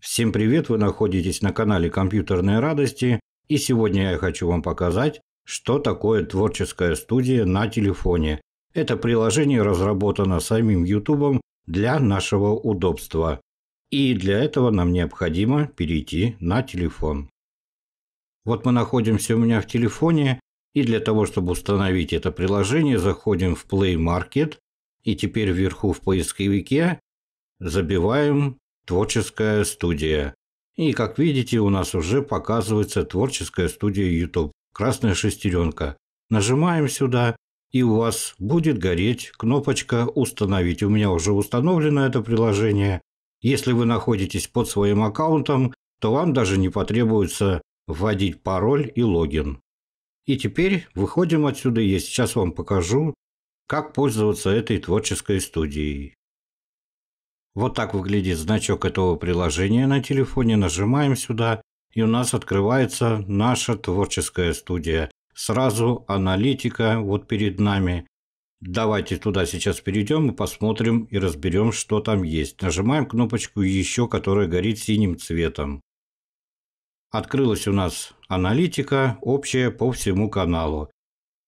Всем привет, вы находитесь на канале Компьютерные радости, и сегодня я хочу вам показать, что такое творческая студия на телефоне. Это приложение разработано самим YouTube для нашего удобства. И для этого нам необходимо перейти на телефон. Вот мы находимся у меня в телефоне, и для того, чтобы установить это приложение, заходим в Play Market, и теперь вверху в поисковике забиваем творческая студия. И как видите, у нас уже показывается творческая студия YouTube. Красная шестеренка. Нажимаем сюда, и у вас будет гореть кнопочка «Установить». У меня уже установлено это приложение. Если вы находитесь под своим аккаунтом, то вам даже не потребуется вводить пароль и логин. И теперь выходим отсюда, я сейчас вам покажу, как пользоваться этой творческой студией. Вот так выглядит значок этого приложения на телефоне. Нажимаем сюда, и у нас открывается наша творческая студия. Сразу аналитика вот перед нами. Давайте туда сейчас перейдем и посмотрим и разберем, что там есть. Нажимаем кнопочку «Еще», которая горит синим цветом. Открылась у нас аналитика, общая по всему каналу.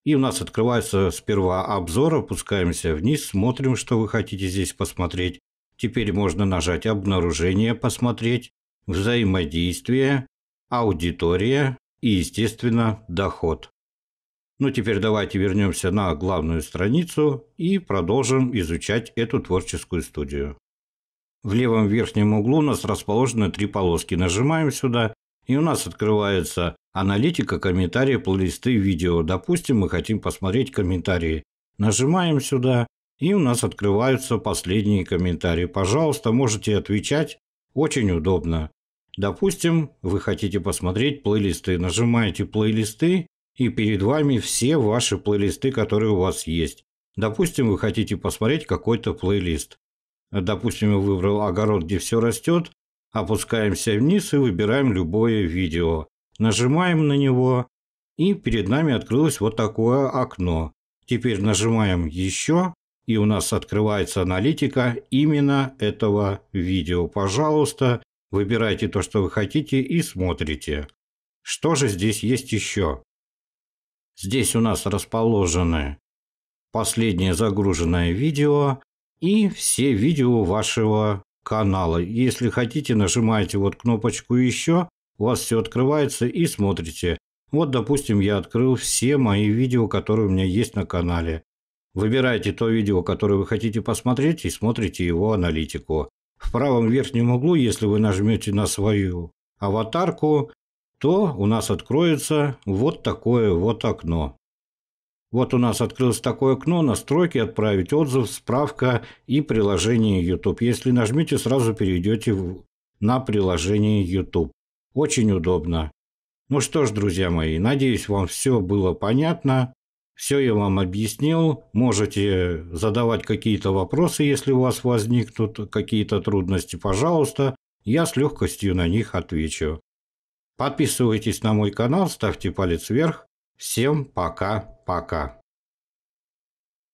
И у нас открывается сперва обзор, опускаемся вниз, смотрим, что вы хотите здесь посмотреть. Теперь можно нажать «Обнаружение», посмотреть «Взаимодействие», «Аудитория» и, естественно, «Доход». Ну, теперь давайте вернемся на главную страницу и продолжим изучать эту творческую студию. В левом верхнем углу у нас расположены три полоски. Нажимаем сюда, и у нас открывается аналитика, комментарии, плейлисты, видео. Допустим, мы хотим посмотреть комментарии. Нажимаем сюда, и у нас открываются последние комментарии. Пожалуйста, можете отвечать. Очень удобно. Допустим, вы хотите посмотреть плейлисты. Нажимаете плейлисты, и перед вами все ваши плейлисты, которые у вас есть. Допустим, вы хотите посмотреть какой-то плейлист. Допустим, я выбрал огород, где все растет. Опускаемся вниз и выбираем любое видео. Нажимаем на него, и перед нами открылось вот такое окно. Теперь нажимаем еще, и у нас открывается аналитика именно этого видео. Пожалуйста, выбирайте то, что вы хотите и смотрите. Что же здесь есть еще? Здесь у нас расположены последнее загруженное видео и все видео вашего канала. Если хотите, нажимаете вот кнопочку «Еще», у вас все открывается и смотрите. Вот, допустим, я открыл все мои видео, которые у меня есть на канале. Выбираете то видео, которое вы хотите посмотреть, и смотрите его аналитику. В правом верхнем углу, если вы нажмете на свою аватарку, то у нас откроется вот такое вот окно. Вот у нас открылось такое окно «Настройки», «Отправить отзыв», «Справка» и приложение YouTube. Если нажмите, сразу перейдете на приложение YouTube. Очень удобно. Ну что ж, друзья мои, надеюсь, вам все было понятно. Все я вам объяснил. Можете задавать какие-то вопросы, если у вас возникнут какие-то трудности, пожалуйста. Я с легкостью на них отвечу. Подписывайтесь на мой канал, ставьте палец вверх. Всем пока-пока.